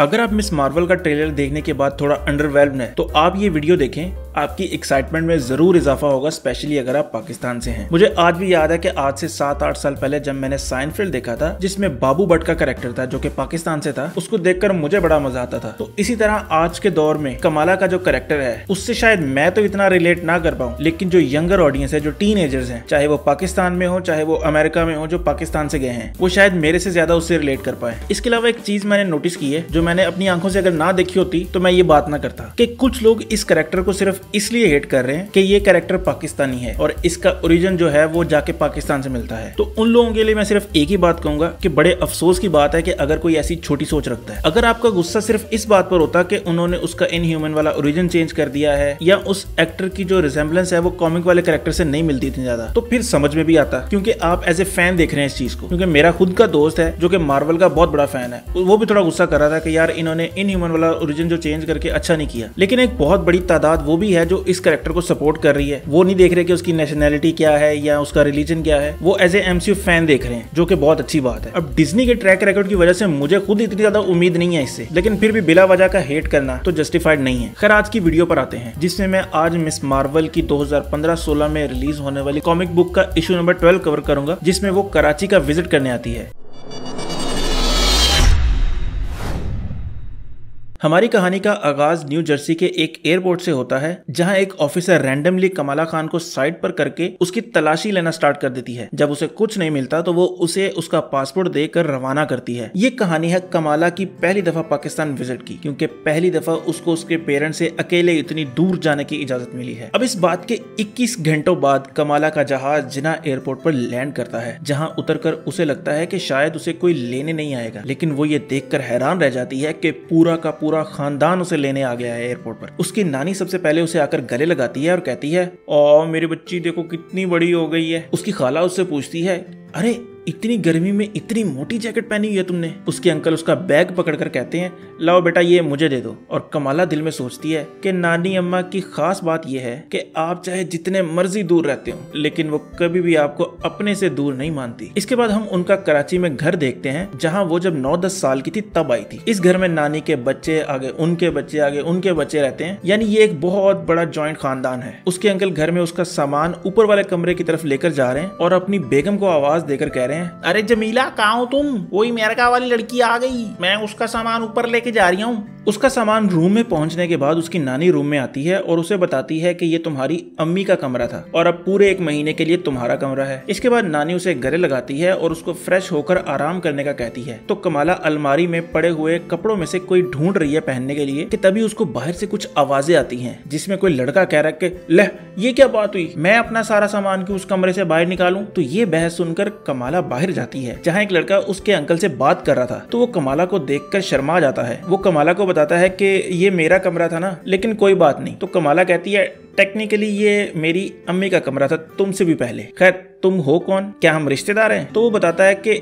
अगर आप miss Marvel का ट्रेलर देखने के बाद थोड़ा अंडरवेल्व है तो आप ये वीडियो देखें आपकी एक्साइटमेंट में जरूर इजाफा होगा स्पेशली अगर आप पाकिस्तान से हैं मुझे आज भी याद है कि आज से सात आठ साल पहले जब मैंने साइनफील्ड देखा था जिसमें बाबू भट्ट का करेक्टर था जो कि पाकिस्तान से था उसको देखकर मुझे बड़ा मजा आता था तो इसी तरह आज के दौर में कमाला का जो करेक्टर है उससे शायद मैं तो इतना रिलेट ना कर पाऊँ लेकिन जो यंगर ऑडियंस है जो टीन है चाहे वो पाकिस्तान में हो चाहे वो अमेरिका में हो जो पाकिस्तान से गए हैं वो शायद मेरे से ज्यादा उससे रिलेट कर पाए इसके अलावा एक चीज मैंने नोटिस की है जो मैंने अपनी आंखों से अगर ना देखी होती तो मैं ये बात ना करता कि कुछ लोग इस करेक्टर को सिर्फ इसलिए हेट कर रहे हैं कि ये कैरेक्टर पाकिस्तानी है और इसका ओरिजिन जो है वो जाके पाकिस्तान से मिलता है तो उन लोगों के लिए मैं सिर्फ एक ही बात कहूंगा कि बड़े अफसोस की बात है कि अगर कोई ऐसी छोटी सोच रखता है अगर आपका गुस्सा सिर्फ इस बात पर होता कि उन्होंने उसका इनह्यूमन वाला ओरिजिन चेंज कर दिया है या उस एक्टर की जो रिजेम्बलेंस है वो कॉमिक वाले कैरेक्टर से नहीं मिलती इतनी ज्यादा तो फिर समझ में भी आता क्योंकि आप एज ए फैन देख रहे हैं इस चीज को क्योंकि मेरा खुद का दोस्त है जो कि मार्वल का बहुत बड़ा फैन है वो भी थोड़ा गुस्सा कर रहा था कि यार इन्होंने इनह्यूमन वाला ओरिजिन जो चेंज करके अच्छा नहीं किया लेकिन एक बहुत बड़ी तादाद वो भी है जो इस करेक्टर को सपोर्ट कर रही है वो नहीं देख रहे कि उसकी नेशनैलिटी क्या है या उसका रिलीजन क्या है वो एज ए एमसीयू फैन देख रहे हैं जो कि बहुत अच्छी बात है अब डिजनी के ट्रैक रिकॉर्ड की वजह से मुझे खुद इतनी ज्यादा उम्मीद नहीं है इससे लेकिन फिर भी बिला वजह का हेट करना तो जस्टिफाइड नहीं है खैर आज की वीडियो पर आते हैं जिसमें मैं आज मिस मार्वल की 2015-16 में रिलीज होने वाली कॉमिक बुक का इशू नंबर 12 कवर करूंगा जिसमें वो कराची का विजिट करने आती है हमारी कहानी का आगाज न्यू जर्सी के एक एयरपोर्ट से होता है जहां एक ऑफिसर रैंडमली कमाला खान को साइड पर करके उसकी तलाशी लेना स्टार्ट कर देती है जब उसे कुछ नहीं मिलता तो वो उसे उसका पासपोर्ट देकर रवाना करती है ये कहानी है कमाला की पहली दफा पाकिस्तान विजिट की क्योंकि पहली दफा उसको उसके पेरेंट्स से अकेले इतनी दूर जाने की इजाजत मिली है अब इस बात के इक्कीस घंटों बाद कमाला का जहाज जिना एयरपोर्ट पर लैंड करता है जहाँ उतर उसे लगता है की शायद उसे कोई लेने नहीं आएगा लेकिन वो ये देख हैरान रह जाती है की पूरा का पूरा खानदान उसे लेने आ गया है एयरपोर्ट पर उसकी नानी सबसे पहले उसे आकर गले लगाती है और कहती है ओ मेरी बच्ची देखो कितनी बड़ी हो गई है उसकी खाला उससे पूछती है अरे इतनी गर्मी में इतनी मोटी जैकेट पहनी हुई है तुमने उसके अंकल उसका बैग पकड़कर कहते हैं लाओ बेटा ये मुझे दे दो और कमाला दिल में सोचती है कि नानी अम्मा की खास बात यह है कि आप चाहे जितने मर्जी दूर रहते हो लेकिन वो कभी भी आपको अपने से दूर नहीं मानती इसके बाद हम उनका कराची में घर देखते हैं जहाँ वो जब नौ दस साल की थी तब आई थी इस घर में नानी के बच्चे आगे उनके बच्चे आगे उनके बच्चे रहते हैं यानी ये एक बहुत बड़ा ज्वाइंट खानदान है उसके अंकल घर में उसका सामान ऊपर वाले कमरे की तरफ लेकर जा रहे हैं और अपनी बेगम को आवाज देकर कह रहे हैं रहे हैं अरे जमीला कहा हो तुम वही अमेरिका वाली लड़की आ गई मैं उसका सामान ऊपर लेके जा रही हूँ उसका सामान रूम में पहुंचने के बाद उसकी नानी रूम में आती है और उसे बताती है कि ये तुम्हारी अम्मी का कमरा था और अब पूरे एक महीने के लिए तुम्हारा कमरा है इसके बाद नानी उसे गले लगाती है और उसको फ्रेश होकर आराम करने का कहती है तो कमाला अलमारी में पड़े हुए कपड़ों में से कोई ढूंढ रही है पहनने के लिए कि तभी उसको बाहर से कुछ आवाजें आती है जिसमे कोई लड़का कह रहा है लह ये क्या बात हुई मैं अपना सारा सामान क्यों उस कमरे से बाहर निकालू तो ये बहस सुनकर कमाला बाहर जाती है जहाँ एक लड़का उसके अंकल से बात कर रहा था तो वो कमाला को देख शर्मा जाता है वो कमाला को बताता है की ये मेरा कमरा था ना लेकिन कोई बात नहीं तो कमाला कहती है टेक्निकली ये मेरी अम्मी का कमरा था तुमसे भी पहले खैर तुम हो कौन क्या हम रिश्तेदार हैं तो वो बताता है कि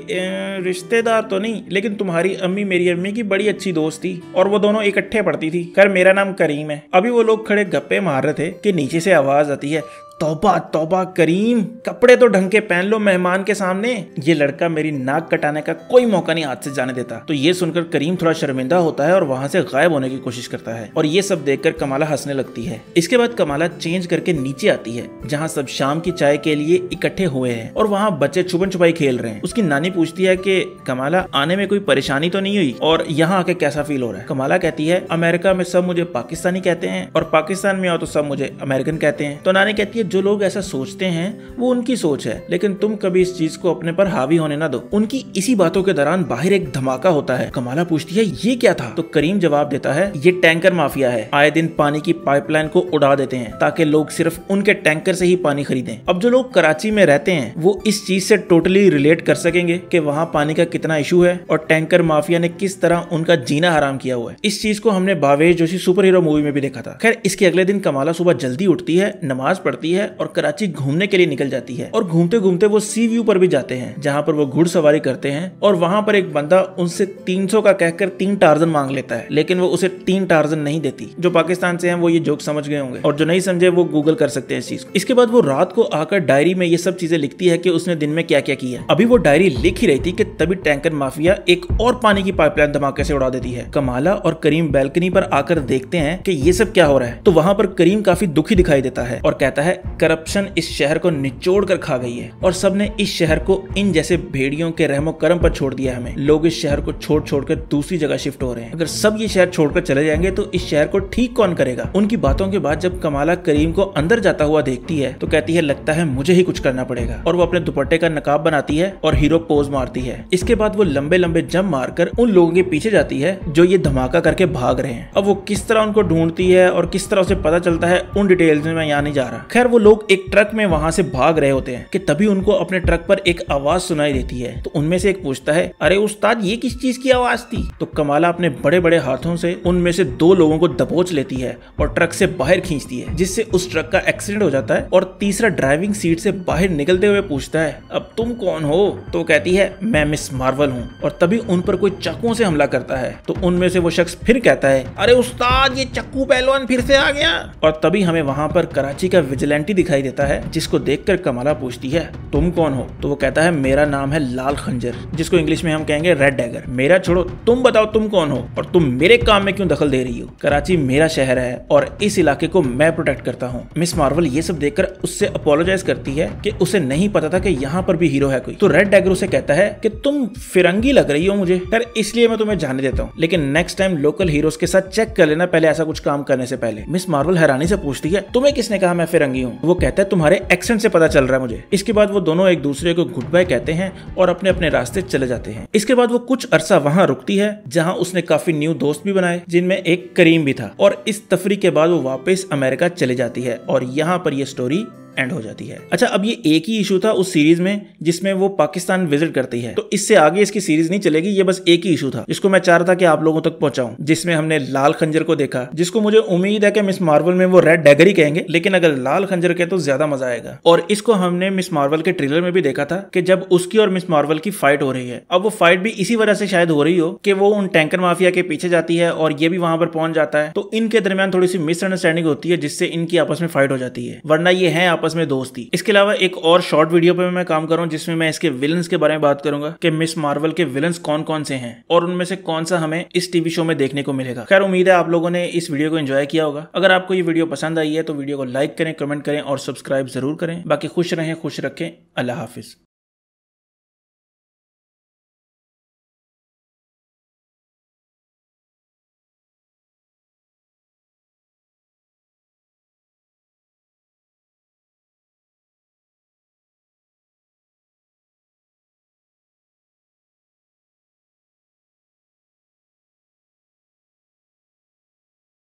रिश्तेदार तो नहीं लेकिन तुम्हारी अम्मी मेरी अम्मी की बड़ी अच्छी दोस्त थी और वो दोनों इकट्ठे पढ़ती थी खैर मेरा नाम करीम है अभी वो लोग खड़े गप्पे मार रहे थे कि नीचे से आवाज आती है तोबा तोबा करीम कपड़े तो ढंग के पहन लो मेहमान के सामने ये लड़का मेरी नाक कटाने का कोई मौका नहीं हाथ से जाने देता तो ये सुनकर करीम थोड़ा शर्मिंदा होता है और वहां से गायब होने की कोशिश करता है और ये सब देखकर कमाला हंसने लगती है इसके बाद कमाला चेंज करके नीचे आती है जहाँ सब शाम की चाय के लिए इकट्ठे हुए है और वहाँ बच्चे छुपन छुपाई खेल रहे हैं उसकी नानी पूछती है की कमाला आने में कोई परेशानी तो नहीं हुई और यहाँ आके कैसा फील हो रहा है कमाला कहती है अमेरिका में सब मुझे पाकिस्तानी कहते हैं और पाकिस्तान में आओ तो सब मुझे अमेरिकन कहते हैं तो नानी कहती है जो लोग ऐसा सोचते हैं वो उनकी सोच है लेकिन तुम कभी इस चीज को अपने पर हावी होने ना दो उनकी इसी बातों के दौरान बाहर एक धमाका होता है कमाला पूछती है ये क्या था तो करीम जवाब देता है ये टैंकर माफिया है आए दिन पानी की पाइपलाइन को उड़ा देते हैं ताकि लोग सिर्फ उनके टैंकर से ही पानी खरीदें अब जो लोग कराची में रहते हैं वो इस चीज से टोटली रिलेट कर सकेंगे कि वहाँ पानी का कितना इशू है और टैंकर माफिया ने किस तरह उनका जीना हराम किया हुआ है इस चीज को हमने Bhavesh Joshi super hero movie में भी देखा था खैर इसके अगले दिन कमाला सुबह जल्दी उठती है नमाज पढ़ती है है और कराची घूमने के लिए निकल जाती है और घूमते घूमते वो सी व्यू पर भी जाते हैं जहाँ पर वो घुड़सवारी करते हैं और वहाँ पर एक बंदा उनसे सौ का कहकर तीन टार्जन मांग लेता है लेकिन वो उसे तीन टार्जन नहीं देती जो पाकिस्तान से है वो ये जोक समझ गए होंगे और जो नहीं समझे वो गूगल कर सकते हैं इस चीज को इसके बाद वो रात को आकर डायरी में ये सब चीजें लिखती है की उसने दिन में क्या क्या किया अभी वो डायरी लिख ही रही थी की तभी टैंकर माफिया एक और पानी की पाइपलाइन धमाके से उड़ा देती है कमाला और करीम बैल्कनी पर आकर देखते हैं कि ये सब क्या हो रहा है तो वहाँ पर करीम काफी दुखी दिखाई देता है और कहता है करप्शन इस शहर को निचोड़ कर खा गई है और सबने इस शहर को इन जैसे भेड़ियों के रहमो करम पर छोड़ दिया हमें लोग इस शहर को छोड़ छोड़ कर दूसरी जगह शिफ्ट हो रहे हैं अगर सब ये शहर छोड़कर चले जाएंगे तो इस शहर को ठीक कौन करेगा उनकी बातों के बाद जब कमाला करीम को अंदर जाता हुआ देखती है तो कहती है लगता है मुझे ही कुछ करना पड़ेगा और वो अपने दुपट्टे का नकाब बनाती है और हीरो पोज मारती है इसके बाद वो लंबे लंबे जम मारकर उन लोगों के पीछे जाती है जो ये धमाका करके भाग रहे हैं अब वो किस तरह उनको ढूंढती है और किस तरह उसे पता चलता है उन डिटेल्स में मैं यहाँ नहीं जा रहा खैर वो लोग एक ट्रक में वहां से भाग रहे होते हैं कि तभी उनको अपने ट्रक पर एक आवाज सुनाई देती है तो उनमें से एक पूछता है अरे उस्ताद ये किस चीज की आवाज थी तो कमाला अपने बड़े बड़े हाथों से उनमें से दो लोगों को दबोच लेती है और ट्रक से बाहर खींचती है जिससे उस ट्रक का एक्सीडेंट हो जाता है और तीसरा ड्राइविंग सीट से बाहर निकलते हुए पूछता है अब तुम कौन हो तो कहती है मैं मिस मार्वल हूँ और तभी उन पर कोई चाकुओं से हमला करता है तो उनमें से वो शख्स फिर कहता है अरे उस्ताद ये चक्कू पहलवान फिर से आ गया और तभी हमें वहाँ पर कराची का विजिलेंट आंटी दिखाई देता है जिसको देखकर कमला पूछती है तुम कौन हो तो वो कहता है मेरा नाम है लाल खंजर जिसको इंग्लिश में हम कहेंगे रेड डैगर मेरा छोड़ो तुम बताओ तुम कौन हो और तुम मेरे काम में क्यों दखल दे रही हो कराची मेरा शहर है और इस इलाके को मैं प्रोटेक्ट करता हूँ मिस मार्वल ये सब देखकर उससे अपोलोजाइज करती है कि उसे नहीं पता था कि यहाँ पर भी हीरो है कोई तो रेड डैगर उसे कहता है कि तुम फिरंगी लग रही हो मुझे खैर इसलिए मैं तुम्हें जाने देता हूँ लेकिन नेक्स्ट टाइम लोकल हीरोज के साथ चेक कर लेना पहले ऐसा कुछ काम करने से पहले मिस मार्वल हैरानी से पूछती है तुम्हें किसने कहा मैं फिरंगी हूँ हूँ वो कहता है तुम्हारे एक्सेंट से पता चल रहा है मुझे इसके बाद वो दोनों एक दूसरे को गुड बाय कहते हैं और अपने अपने रास्ते चले जाते हैं इसके बाद वो कुछ अरसा वहाँ रुकती है जहाँ उसने काफी न्यू दोस्त भी बनाए जिनमें एक करीम भी था और इस तफरी के बाद वो वापस अमेरिका चले जाती है और यहाँ पर यह स्टोरी एंड हो जाती है अच्छा अब ये एक ही इशू था उस सीरीज में जिसमें वो पाकिस्तान विजिट करती है तो इससे आगे इसकी सीरीज नहीं चलेगी ये बस एक ही इशू था जिसको मैं चाह रहा था कि आप लोगों तक पहुंचाऊं जिसमें हमने लाल खंजर को देखा जिसको मुझे उम्मीद है कि मिस मार्वल में वो रेड डैगर ही कहेंगे लेकिन अगर लाल खंजर के तो ज्यादा मजा आएगा और इसको हमने मिस मार्वल के ट्रेलर में भी देखा था कि जब उसकी और मिस मार्वल की फाइट हो रही है अब वो फाइट भी इसी वजह से शायद हो रही हो कि वो उन टैंकर माफिया के पीछे जाती है और ये भी वहां पर पहुंच जाता है तो इनके दरमियान थोड़ी सी मिसअंडरस्टैंडिंग होती है जिससे इनकी आपस में फाइट हो जाती है वरना ये है आप आपस में दोस्त थी इसके अलावा एक और शॉर्ट वीडियो पे मैं काम कर रहा हूँ जिसमें मैं इसके विलन के बारे में बात करूंगा कि मिस मार्वल के विलन कौन कौन से हैं और उनमें से कौन सा हमें इस टीवी शो में देखने को मिलेगा खैर उम्मीद है आप लोगों ने इस वीडियो को एंजॉय किया होगा अगर आपको ये वीडियो पसंद आई है तो वीडियो को लाइक करें कमेंट करें और सब्सक्राइब जरूर करें बाकी खुश रहें खुश रखें अल्लाह हाफिज़